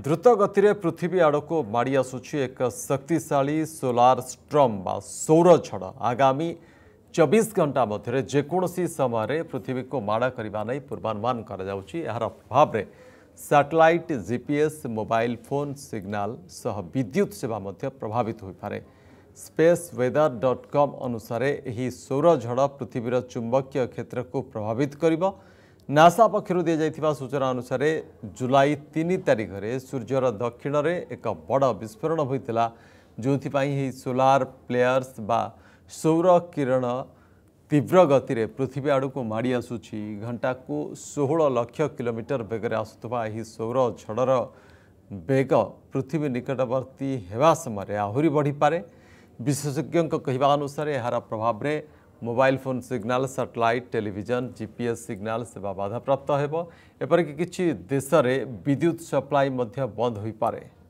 ଦ୍ରୁତ ଗତିରେ ପୃଥିବୀ ଆଡ଼କୁ ମାଡ଼ି ଆସୁଛି ଏକ ଶକ୍ତିଶାଳୀ ସୋଲାର ଷ୍ଟ୍ରମ୍ ବା ସୌର ଝଡ଼ ଆଗାମୀ ଚବିଶ ଘଣ୍ଟା ମଧ୍ୟରେ ଯେକୌଣସି ସମୟରେ ପୃଥିବୀକୁ ମାଡ଼ କରିବା ନେଇ ପୂର୍ବାନୁମାନ କରାଯାଉଛି ଏହାର ପ୍ରଭାବରେ satellite GPS mobile phone signal ସହ ବିଦ୍ୟୁତ୍ ସେବା ମଧ୍ୟ ପ୍ରଭାବିତ ହୋଇପାରେ ସ୍ପେସ୍ ୱେଦର ଡଟ୍ କମ୍ ଅନୁସାରେ ଏହି ସୌର ଝଡ଼ ପୃଥିବୀର ଚୁମ୍ବକୀୟ କ୍ଷେତ୍ରକୁ ପ୍ରଭାବିତ କରିବ ନାସା ପକ୍ଷରୁ ଦିଆଯାଇଥିବା ସୂଚନା ଅନୁସାରେ ଜୁଲାଇ ତିନି ତାରିଖରେ ସୂର୍ଯ୍ୟର ଦକ୍ଷିଣରେ ଏକ ବଡ଼ ବିସ୍ଫୋରଣ ହୋଇଥିଲା ଯେଉଁଥିପାଇଁ ଏହି ସୋଲାର ପ୍ଲେୟର୍ସ ବା ସୌର କିରଣ ତୀବ୍ର ଗତିରେ ପୃଥିବୀ ଆଡ଼କୁ ମାଡ଼ି ଆସୁଛି ଘଣ୍ଟାକୁ ଷୋହଳ ଲକ୍ଷ କିଲୋମିଟର ବେଗରେ ଆସୁଥିବା ଏହି ସୌର ଝଡ଼ର ବେଗ ପୃଥିବୀ ନିକଟବର୍ତ୍ତୀ ହେବା ସମୟରେ ଆହୁରି ବଢ଼ିପାରେ ବିଶେଷଜ୍ଞଙ୍କ କହିବା ଅନୁସାରେ ଏହାର ପ୍ରଭାବରେ mobile phone signal satellite television GPS signal सेवा बाधाप्राप्त होपरिक कि देश में विद्युत सप्लाई बंद हो पाए